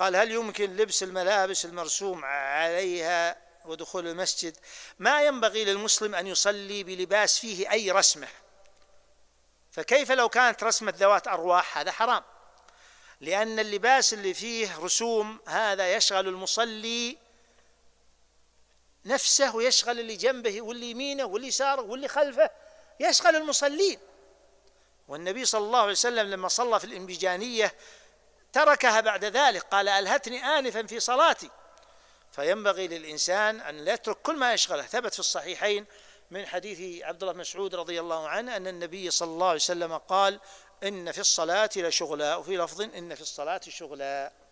قال هل يمكن لبس الملابس المرسوم عليها ودخول المسجد ما ينبغي للمسلم أن يصلي بلباس فيه أي رسمة فكيف لو كانت رسمة ذوات أرواح هذا حرام لأن اللباس اللي فيه رسوم هذا يشغل المصلي نفسه ويشغل اللي جنبه واللي يمينه واللي يساره واللي خلفه يشغل المصلين والنبي صلى الله عليه وسلم لما صلى في الانبجانيه تركها بعد ذلك قال ألهتني آنفا في صلاتي فينبغي للإنسان أن لا يترك كل ما يشغله ثبت في الصحيحين من حديث عبد الله مسعود رضي الله عنه أن النبي صلى الله عليه وسلم قال إن في الصلاة لشغلا وفي لفظ إن في الصلاة شغلا